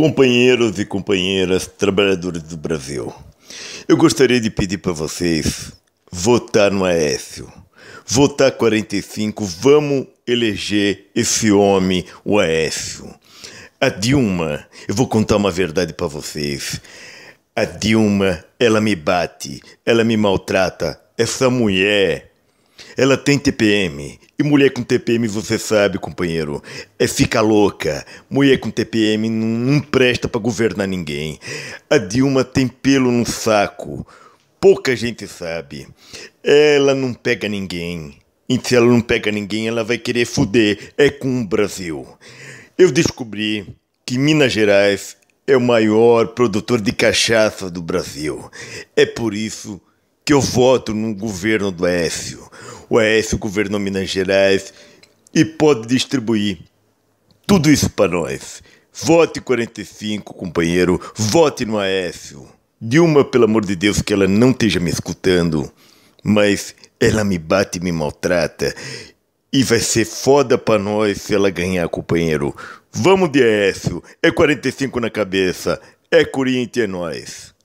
companheiros e companheiras trabalhadores do Brasil. Eu gostaria de pedir para vocês votar no Aécio. Votar 45, vamos eleger esse homem, o Aécio. A Dilma, eu vou contar uma verdade para vocês. A Dilma, ela me bate, ela me maltrata. Essa mulher ela tem TPM. E mulher com TPM, você sabe, companheiro, é fica louca. Mulher com TPM não, não presta para governar ninguém. A Dilma tem pelo no saco. Pouca gente sabe. Ela não pega ninguém. E se ela não pega ninguém, ela vai querer fuder. É com o Brasil. Eu descobri que Minas Gerais é o maior produtor de cachaça do Brasil. É por isso que eu voto no governo do Écio o governo de Minas Gerais, e pode distribuir tudo isso para nós. Vote 45, companheiro, vote no Aécio. Dilma, pelo amor de Deus, que ela não esteja me escutando, mas ela me bate e me maltrata. E vai ser foda pra nós se ela ganhar, companheiro. Vamos de Aécio, é 45 na cabeça, é Corinthians, é nós.